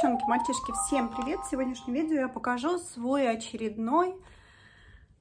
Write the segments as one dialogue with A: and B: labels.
A: Девчонки, мальчишки, всем привет! В сегодняшнем видео я покажу свой очередной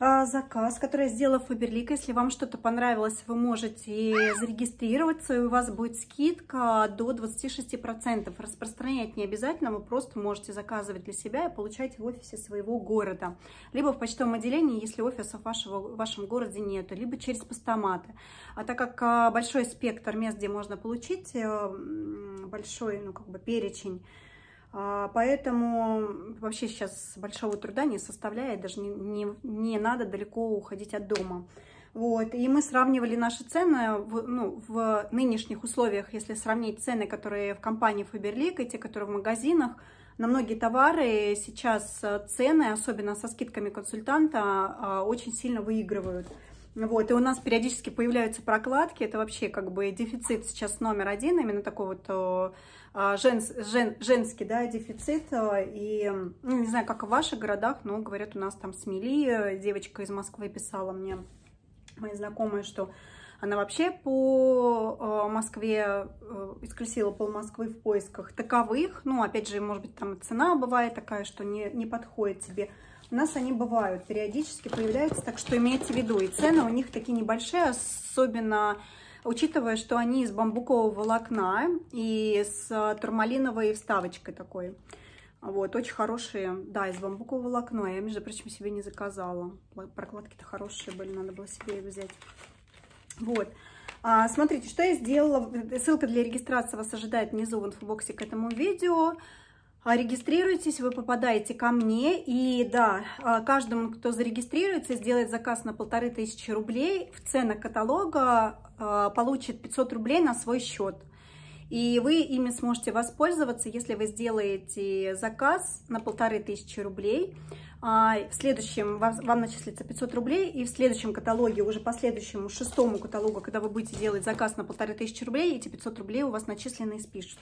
A: э, заказ, который я сделала в Фаберлик. Если вам что-то понравилось, вы можете зарегистрироваться, и у вас будет скидка до 26%. Распространять не обязательно, вы просто можете заказывать для себя и получать в офисе своего города. Либо в почтовом отделении, если офисов вашего, в вашем городе нету, либо через постаматы. А так как э, большой спектр мест, где можно получить э, большой ну, как бы перечень, а, поэтому вообще сейчас большого труда не составляет, даже не, не, не надо далеко уходить от дома. Вот. И мы сравнивали наши цены в, ну, в нынешних условиях, если сравнить цены, которые в компании Фаберлик и те, которые в магазинах, на многие товары сейчас э, цены, особенно со скидками консультанта, а, очень сильно выигрывают. Вот, и у нас периодически появляются прокладки, это вообще как бы дефицит сейчас номер один, именно такой вот а, женс, жен, женский да, дефицит. Э, и ну, не знаю, как в ваших городах, но говорят, у нас там смели. Э, девочка из Москвы писала мне, моя знакомая, что она вообще по э, Москве исколесила пол Москвы в поисках таковых. Ну, опять же, может быть, там цена бывает такая, что не, не подходит тебе. У нас они бывают, периодически появляются, так что имейте в виду. И цены у них такие небольшие, особенно учитывая, что они из бамбукового волокна и с э, турмалиновой вставочкой такой. Вот, очень хорошие, да, из бамбукового волокна. Я, между прочим, себе не заказала. Прокладки-то хорошие были, надо было себе их взять. Вот. А, смотрите, что я сделала. Ссылка для регистрации вас ожидает внизу в инфобоксе к этому видео. А регистрируйтесь, вы попадаете ко мне, и да, а, каждому, кто зарегистрируется, сделает заказ на полторы тысячи рублей, в ценах каталога а, получит 500 рублей на свой счет. И вы ими сможете воспользоваться, если вы сделаете заказ на полторы тысячи рублей. В следующем вам начислится 500 рублей, и в следующем каталоге, уже по следующему шестому каталогу, когда вы будете делать заказ на полторы тысячи рублей, эти 500 рублей у вас начислены и спишутся.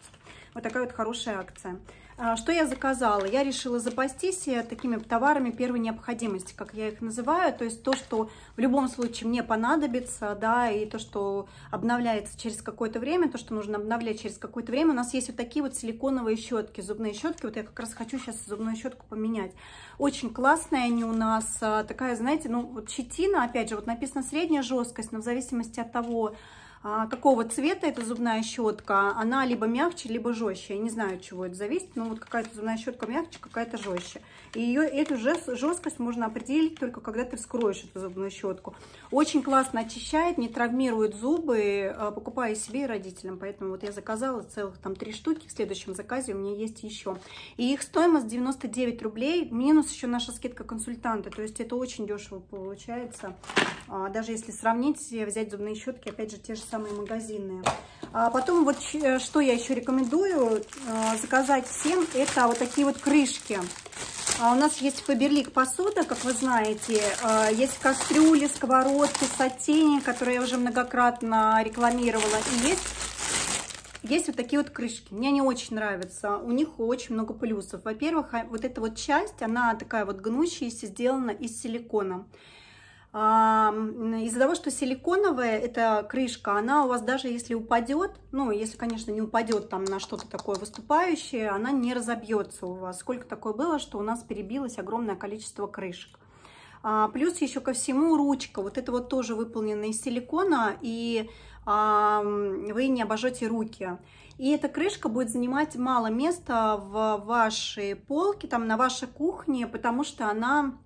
A: Вот такая вот хорошая акция. А, что я заказала? Я решила запастись э, такими товарами первой необходимости, как я их называю. То есть то, что в любом случае мне понадобится, да, и то, что обновляется через какое-то время, то, что нужно обновлять через какое-то время. У нас есть вот такие вот силиконовые щетки, зубные щетки. Вот я как раз хочу сейчас зубную щетку поменять. Очень классные они у нас. А, такая, знаете, ну вот щетина, опять же, вот написано средняя жесткость, но в зависимости от того, а, какого цвета эта зубная щетка. Она либо мягче, либо жестче. Я не знаю, от чего это зависит, но вот какая-то зубная щетка мягче, какая-то жестче. И ее, эту жесткость можно определить только когда ты вскроешь эту зубную щетку. Очень классно очищает, не травмирует зубы. А, Покупая себе и родителям, поэтому вот я заказала целых там три штуки. В следующем заказе у меня есть еще. И их стоимость 99 рублей, минус еще наша скидка консультанта. То есть это очень дешево получается. А, даже если сравнить, взять зубные щетки, опять же, те же самые магазинные. А потом вот э, что я еще рекомендую э, заказать всем, это вот такие вот крышки. А у нас есть фаберлик посуда, как вы знаете. Э, есть кастрюли, сковородки, сотени, которые я уже многократно рекламировала. И есть есть вот такие вот крышки. Мне они очень нравятся. У них очень много плюсов. Во-первых, а, вот эта вот часть, она такая вот гнущаяся, сделана из силикона из-за того, что силиконовая эта крышка, она у вас даже если упадет, ну, если, конечно, не упадет там на что-то такое выступающее, она не разобьется у вас. Сколько такое было, что у нас перебилось огромное количество крышек. А, плюс еще ко всему ручка, вот это вот тоже выполнена из силикона, и а, вы не обожжете руки. И эта крышка будет занимать мало места в вашей полке, там на вашей кухне, потому что она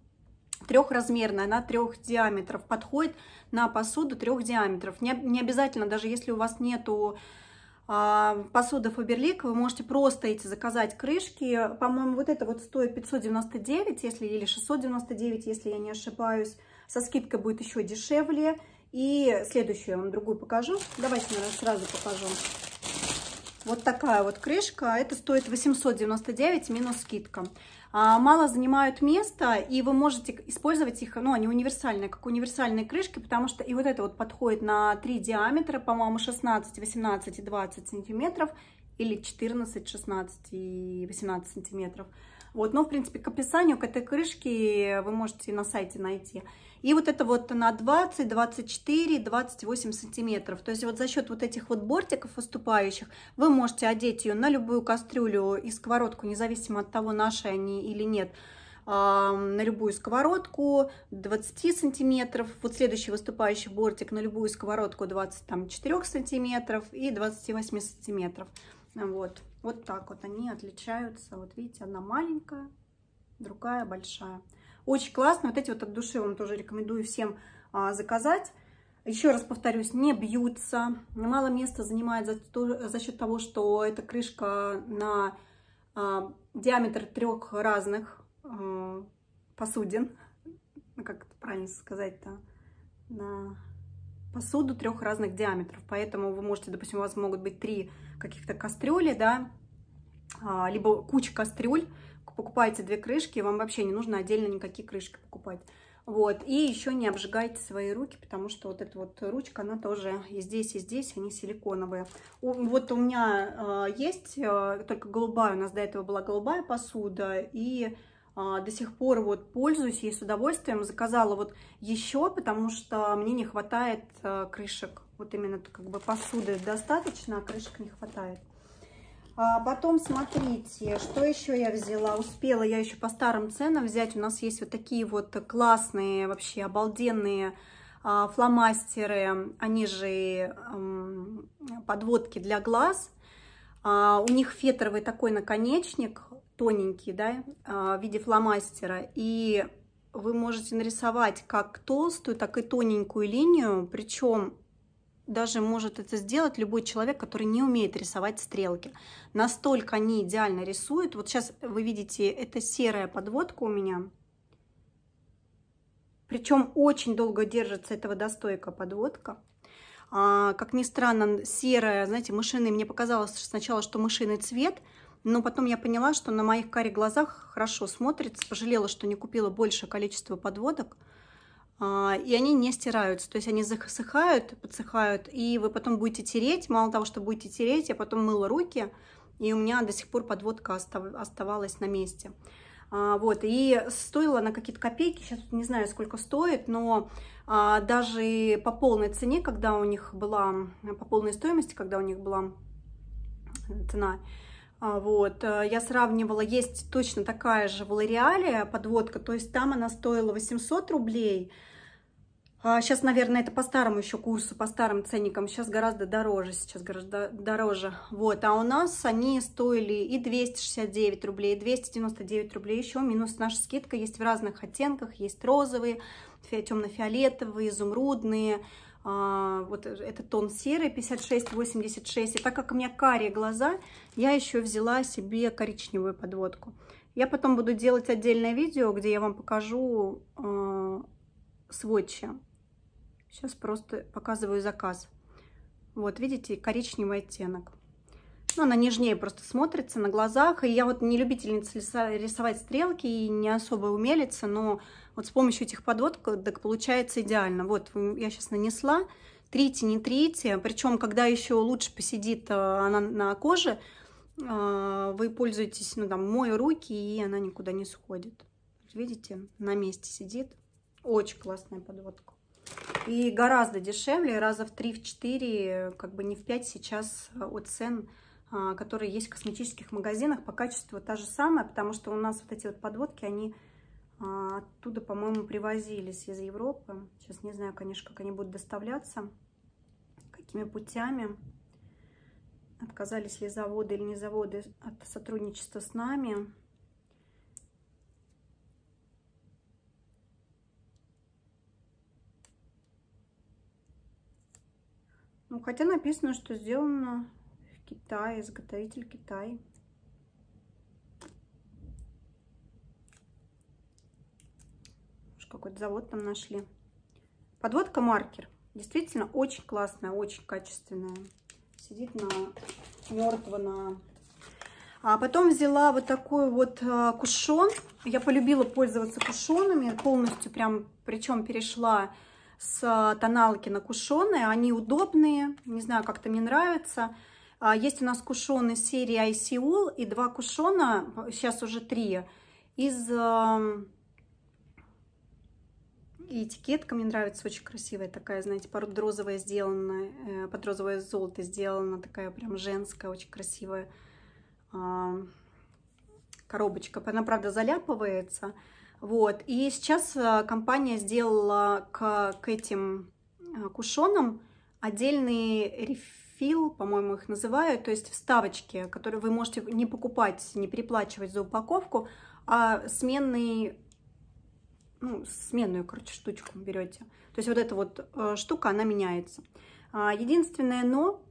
A: трехразмерная, она трех диаметров, подходит на посуду трех диаметров. Не, не обязательно, даже если у вас нету а, посуды Фаберлик, вы можете просто эти заказать крышки. По-моему, вот это вот стоит 599, если или 699, если я не ошибаюсь. Со скидкой будет еще дешевле. И следующую я вам другую покажу. Давайте, наверное, сразу покажу. Вот такая вот крышка. Это стоит 899 минус скидка. А, мало занимают места, и вы можете использовать их, ну, они универсальные, как универсальные крышки, потому что и вот это вот подходит на три диаметра, по-моему, 16, 18 и 20 сантиметров, или 14, 16 и 18 сантиметров. Вот, но, ну, в принципе, к описанию к этой крышке вы можете на сайте найти. И вот это вот на 20, 24, 28 сантиметров. То есть вот за счет вот этих вот бортиков выступающих вы можете одеть ее на любую кастрюлю и сковородку, независимо от того, наши они или нет на любую сковородку 20 сантиметров, вот следующий выступающий бортик на любую сковородку 24 сантиметров и 28 сантиметров. Вот, вот так вот они отличаются. Вот видите, одна маленькая, другая большая. Очень классно. Вот эти вот от души вам тоже рекомендую всем а, заказать. Еще раз повторюсь, не бьются, мало места занимает за, то, за счет того, что эта крышка на а, диаметр трех разных а, посудин. Ну, как это правильно сказать-то? На посуду трех разных диаметров. Поэтому вы можете, допустим, у вас могут быть три каких-то кастрюли, да, а, либо куча кастрюль, покупаете две крышки, вам вообще не нужно отдельно никакие крышки покупать. Вот, и еще не обжигайте свои руки, потому что вот эта вот ручка, она тоже и здесь, и здесь, они силиконовые. Вот у меня э, есть э, только голубая, у нас до этого была голубая посуда, и э, до сих пор вот пользуюсь ей с удовольствием. Заказала вот еще, потому что мне не хватает э, крышек. Вот именно как бы посуды достаточно, а крышек не хватает. А потом смотрите, что еще я взяла. Успела я еще по старым ценам взять. У нас есть вот такие вот классные, вообще обалденные а, фломастеры. Они же ам, эм, подводки для глаз. А, у них фетровый такой наконечник, тоненький, да, а, в виде фломастера. И вы можете нарисовать как толстую, так и тоненькую линию. Причем даже может это сделать любой человек, который не умеет рисовать стрелки. Настолько они идеально рисуют. Вот сейчас вы видите, это серая подводка у меня. Причем очень долго держится этого достойка подводка. А, как ни странно, серая, знаете, мышиный, мне показалось сначала, что мышиный цвет, но потом я поняла, что на моих карих глазах хорошо смотрится. Пожалела, что не купила большее количество подводок. А, и они не стираются, то есть они засыхают, подсыхают, и вы потом будете тереть, мало того, что будете тереть, я потом мыла руки, и у меня до сих пор подводка оставалась на месте. А, вот, и стоила она какие-то копейки, сейчас не знаю, сколько стоит, но а, даже по полной цене, когда у них была, по полной стоимости, когда у них была цена, а, вот, э, я сравнивала, есть точно такая же в Лореале подводка, то есть там она стоила 800 рублей. Сейчас, а наверное, это по старому еще курсу, по старым ценникам, сейчас гораздо дороже, сейчас гораздо дороже. Вот, а у нас они стоили и 269 рублей, и 299 рублей еще, минус наша скидка, есть в разных оттенках, есть розовые, темно-фиолетовые, изумрудные, а, вот это тон серый, 56-86. И так как у меня карие глаза, я еще взяла себе коричневую подводку. Я потом буду делать отдельное видео, где я вам покажу э, сводчи. Сейчас просто показываю заказ. Вот, видите, коричневый оттенок ну, она нежнее просто смотрится на глазах. И я вот не любительница рисовать стрелки и не особо умелица, но вот с помощью этих подводок получается идеально. Вот я сейчас нанесла, трите, не трите. Причем, когда еще лучше посидит э, она на коже, э, вы пользуетесь, ну, там, мой руки, и она никуда не сходит. Видите, на месте сидит. Очень классная подводка. И гораздо дешевле, раза в 3-4, как бы не в 5 сейчас э, от цен – а, которые есть в косметических магазинах, по качеству та же самая, потому что у нас вот эти вот подводки, они а, оттуда, по-моему, привозились из Европы. Сейчас не знаю, конечно, как они будут доставляться, какими путями. Отказались ли заводы или не заводы от сотрудничества с нами. Ну, хотя написано, что сделано Китай, изготовитель Китай. Какой-то завод там нашли. Подводка маркер. Действительно очень классная, очень качественная. Сидит на мертво на... А потом взяла вот такой вот а, кушон. Я полюбила пользоваться кушонами. Полностью прям, причем перешла с а, тоналки на кушоны. Они удобные. Не знаю, как-то мне нравится. А, есть у нас кушоны серии Айсиул и два кушона, сейчас уже три, из... И этикетка мне нравится, очень красивая такая, знаете, под розовое сделанная, э, под розовое золото сделана, такая прям женская, очень красивая коробочка. Она, правда, заляпывается. Вот. И сейчас э, компания сделала к, к этим э, кушонам отдельный. реф фил, по-моему, их называют, то есть вставочки, которые вы можете не покупать, не переплачивать за упаковку, а сменный, ну, сменную, короче, штучку берете. То есть вот эта вот э, штука, она меняется. А, единственное но,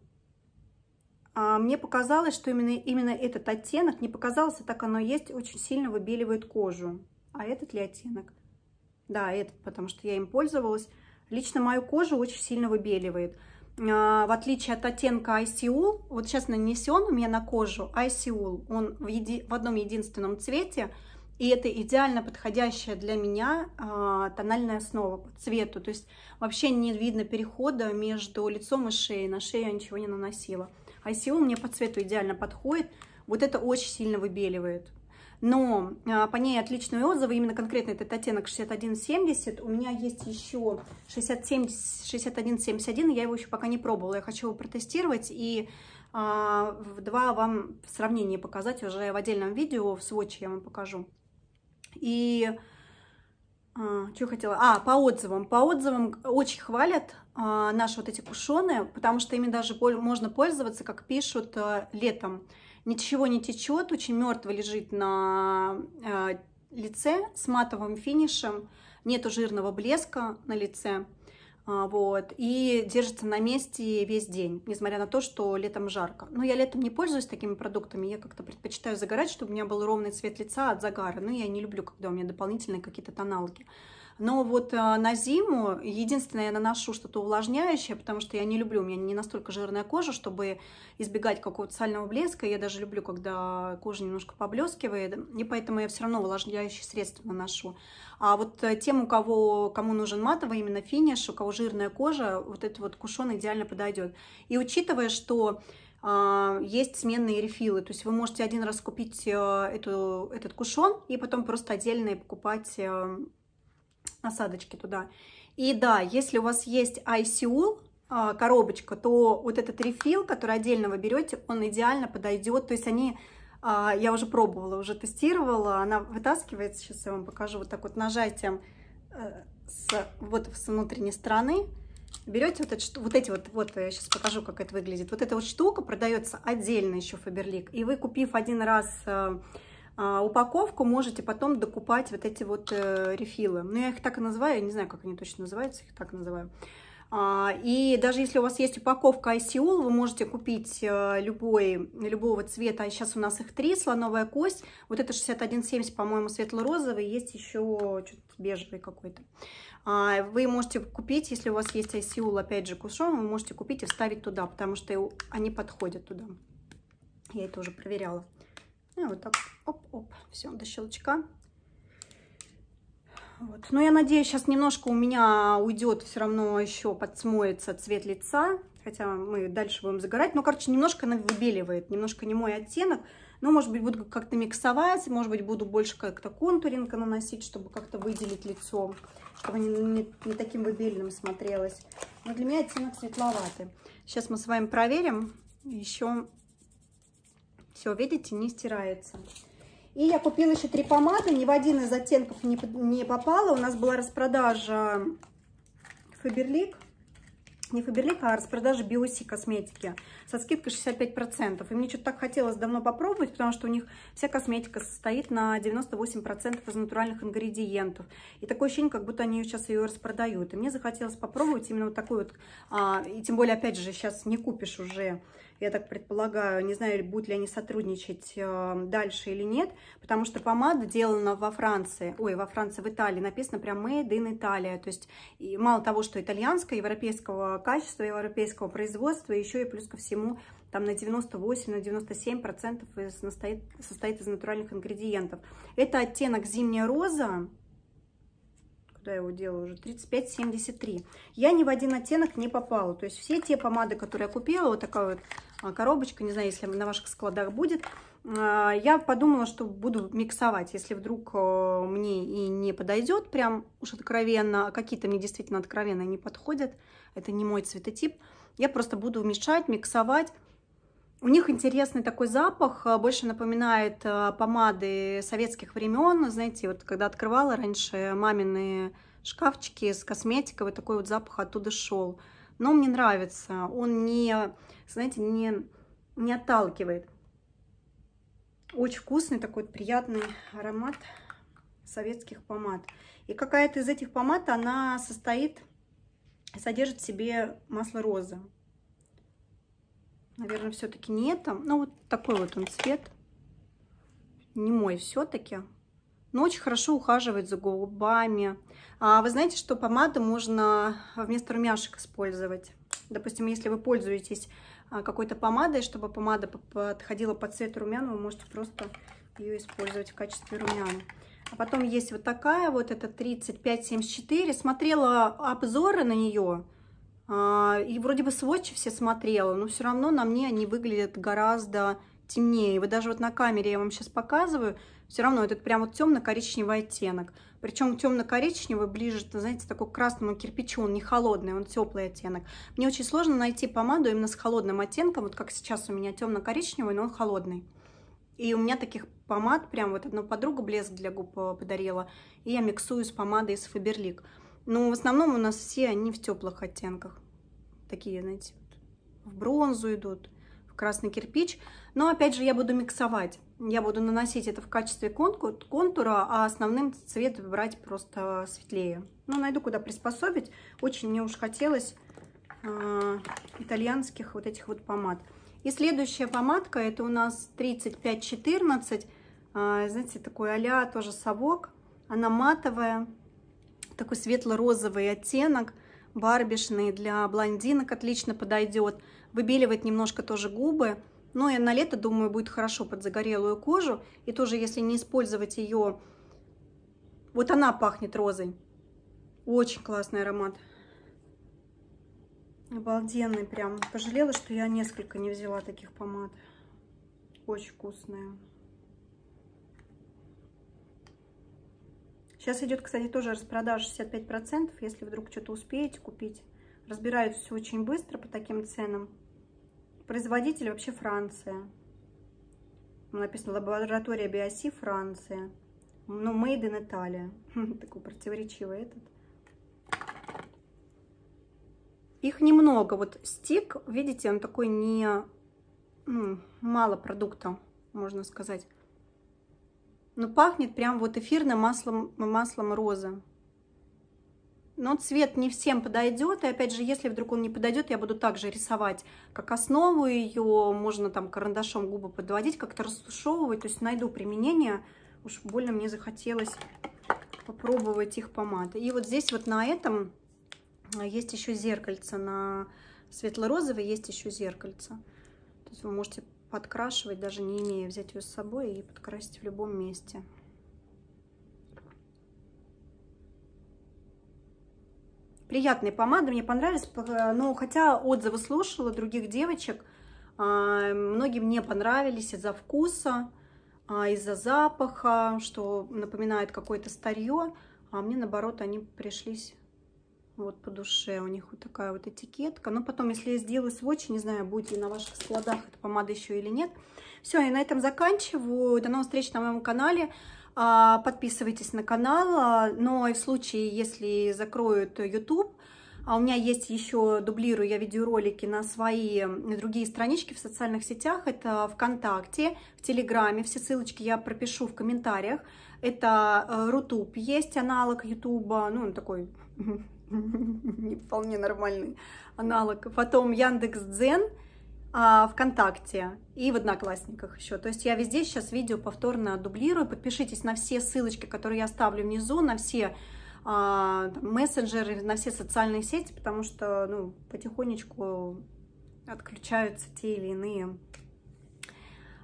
A: а, мне показалось, что именно, именно этот оттенок, не показался, а так оно есть, очень сильно выбеливает кожу. А этот ли оттенок? Да, этот, потому что я им пользовалась. Лично мою кожу очень сильно выбеливает. А, в отличие от оттенка ICUL, вот сейчас нанесен у меня на кожу ICUL, он в, еди, в одном единственном цвете, и это идеально подходящая для меня э, тональная основа по цвету. То есть вообще не видно перехода между лицом и шеей. На шею я ничего не наносила. ICU мне по цвету идеально подходит. Вот это очень сильно выбеливает но а, по ней отличные отзывы, именно конкретно этот оттенок 6170. У меня есть еще 67, 6171, я его еще пока не пробовала, я хочу его протестировать и а, два вам сравнения показать уже в отдельном видео, в сводче я вам покажу. И а, что хотела? А, по отзывам. По отзывам очень хвалят а, наши вот эти кушоны, потому что ими даже можно пользоваться, как пишут а, летом ничего не течет, очень мертво лежит на э, лице с матовым финишем, нету жирного блеска на лице, э, вот, и держится на месте весь день, несмотря на то, что летом жарко. Но я летом не пользуюсь такими продуктами, я как-то предпочитаю загорать, чтобы у меня был ровный цвет лица от загара, но я не люблю, когда у меня дополнительные какие-то тоналки. Но вот а, на зиму единственное, я наношу что-то увлажняющее, потому что я не люблю, у меня не настолько жирная кожа, чтобы избегать какого-то сального блеска. Я даже люблю, когда кожа немножко поблескивает, и поэтому я все равно увлажняющие средства наношу. А вот э, тем, у кого, кому нужен матовый именно финиш, у кого жирная кожа, вот этот вот кушон идеально подойдет. И учитывая, что а, есть сменные рефилы. То есть вы можете один раз купить э, эту, этот кушон и потом просто отдельно покупать э, осадочки туда. И да, если у вас есть ICU, а, коробочка, то вот этот рефил, который отдельно вы берете, он идеально подойдет. То есть они, а, я уже пробовала, уже тестировала, она вытаскивается, сейчас я вам покажу, вот так вот нажатием э, с, вот с внутренней стороны. Берете вот, это, вот эти вот, вот я сейчас покажу, как это выглядит. Вот эта вот штука продается отдельно еще Фаберлик. И вы, купив один раз э, а, упаковку можете потом докупать вот эти вот э, рефилы. Ну, я их так и называю, не знаю, как они точно называются, их так называю. А, и даже если у вас есть упаковка ICOL, вы можете купить э, любой, любого цвета. Сейчас а у нас их три, слоновая кость. Вот это 6170, по-моему, светло-розовый. Есть еще что-то бежевый какой-то. Вы можете купить, если у вас есть ICOL, опять же, кушон, вы можете купить и вставить туда, потому что они подходят туда. Я это уже проверяла. И ну, вот так, оп-оп, все, до щелчка. Вот. Но ну, я надеюсь, сейчас немножко у меня уйдет, все равно еще подсмоется цвет лица, хотя мы дальше будем загорать. Но, короче, немножко она выбеливает, немножко не мой оттенок. Но, ну, может быть, буду как-то миксовать, может быть, буду больше как-то контуринга наносить, чтобы как-то выделить лицо, чтобы не, не, не таким выбеленным смотрелось. Но для меня оттенок светловатый. Сейчас мы с вами проверим еще все, видите, не стирается. И я купила еще три помады, ни в один из оттенков не, не попала. У нас была распродажа Фаберлик, не Фаберлик, а распродажа Биоси косметики со скидкой 65%. И мне что-то так хотелось давно попробовать, потому что у них вся косметика состоит на 98% из натуральных ингредиентов. И такое ощущение, как будто они сейчас ее распродают. И мне захотелось попробовать именно вот такую вот, а, и тем более, опять же, сейчас не купишь уже я так предполагаю, не знаю, будут ли они сотрудничать эм, дальше или нет, потому что помада делана во Франции, ой, во Франции, в Италии, написано прям Made in Italia, то есть и мало того, что итальянское, европейского качества, европейского производства, еще и плюс ко всему там на 98-97% состоит, состоит из натуральных ингредиентов. Это оттенок зимняя роза, куда я его делаю уже, 35-73. Я ни в один оттенок не попала. То есть все те помады, которые я купила, вот такая вот а, коробочка, не знаю, если на ваших складах будет. А, я подумала, что буду миксовать, если вдруг э, мне и не подойдет прям уж откровенно, а какие-то мне действительно откровенно не подходят, это не мой цветотип. Я просто буду мешать, миксовать. У них интересный такой запах, э, больше напоминает э, помады советских времен. Знаете, вот когда открывала раньше мамины шкафчики с косметикой, вот такой вот запах оттуда шел но мне нравится. Он не, знаете, не, не отталкивает. Очень вкусный такой приятный аромат советских помад. И какая-то из этих помад, она состоит, содержит в себе масло розы. Наверное, все-таки не это. Ну, вот такой вот он цвет. Не мой все-таки но очень хорошо ухаживает за губами. А вы знаете, что помаду можно вместо румяшек использовать. Допустим, если вы пользуетесь а, какой-то помадой, чтобы помада подходила под цвет румян, вы можете просто ее использовать в качестве румяна. А потом есть вот такая вот, это 3574. Смотрела обзоры на нее. А, и вроде бы сводчи все смотрела, но все равно на мне они выглядят гораздо темнее. Вы даже вот на камере я вам сейчас показываю, все равно этот прям вот темно-коричневый оттенок. Причем темно-коричневый ближе, знаете, такой к красному кирпичу, он не холодный, он теплый оттенок. Мне очень сложно найти помаду именно с холодным оттенком, вот как сейчас у меня темно-коричневый, но он холодный. И у меня таких помад, прям вот одна подруга блеск для губ э, подарила, и я миксую с помадой из Фаберлик. Но ну, в основном у нас все они в теплых оттенках. Такие, знаете, в бронзу идут, в красный кирпич. Но опять же я буду миксовать я буду наносить это в качестве контура, а основным цвет брать просто светлее. Ну, найду, куда приспособить. Очень мне уж хотелось э, итальянских вот этих вот помад. И следующая помадка, это у нас 3514. Э, а, знаете, такой а тоже совок. Она матовая, такой светло-розовый оттенок. Барбишный для блондинок отлично подойдет. Выбеливает немножко тоже губы. Но ну, и на лето, думаю, будет хорошо под загорелую кожу. И тоже, если не использовать ее... Вот она пахнет розой. Очень классный аромат. Обалденный прям. Пожалела, что я несколько не взяла таких помад. Очень вкусная. Сейчас идет, кстати, тоже распродажа 65%, если вдруг что-то успеете купить. Разбирают все очень быстро по таким ценам. Производитель вообще Франция. Написано лаборатория Биоси Франция. Ну, Made in Italia. Такой противоречивый этот. Их немного. Вот стик, видите, он такой не... Ну, мало продукта, можно сказать. Но пахнет прям вот эфирным маслом, маслом розы но цвет не всем подойдет. И опять же, если вдруг он не подойдет, я буду также рисовать как основу ее. Можно там карандашом губы подводить, как-то растушевывать. То есть найду применение. Уж больно мне захотелось попробовать их помады. И вот здесь вот на этом э, есть еще зеркальце. На светло-розовый есть еще зеркальце. То есть вы можете подкрашивать, даже не имея, взять ее с собой и подкрасить в любом месте. приятные помады, мне понравились, э, но хотя отзывы слушала других девочек, а, многим не понравились из-за вкуса, а, из-за запаха, что напоминает какое-то старье, а мне наоборот они пришлись вот по душе у них вот такая вот этикетка. Но потом, если я сделаю сводч, не знаю, будет ли на ваших складах эта помада еще или нет. Все, я на этом заканчиваю. До новых встреч на моем канале. А, подписывайтесь на канал, а, но и в случае, если закроют YouTube, а у меня есть еще, дублирую я видеоролики на свои другие странички в социальных сетях. Это ВКонтакте, в Телеграме. Все ссылочки я пропишу в комментариях. Это э, Рутуб есть, аналог Ютуба. Ну, он такой не вполне нормальный аналог. Потом Яндекс Дзен а, ВКонтакте и в Одноклассниках еще. То есть я везде сейчас видео повторно дублирую. Подпишитесь на все ссылочки, которые я оставлю внизу, на все а, там, мессенджеры, на все социальные сети, потому что ну, потихонечку отключаются те или иные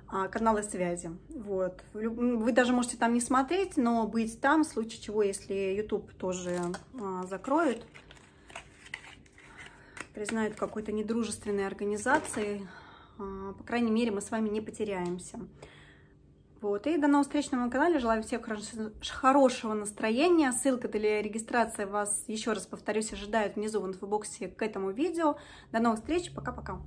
A: а, каналы связи. Вот. Вы даже можете там не смотреть, но быть там в случае чего, если YouTube тоже а, закроют признают какой-то недружественной организацией. А, по крайней мере, мы с вами не потеряемся. Вот. И до новых встреч на моем канале. Желаю всем хорошего настроения. Ссылка для регистрации вас, еще раз повторюсь, ожидают внизу в инфобоксе к этому видео. До новых встреч. Пока-пока.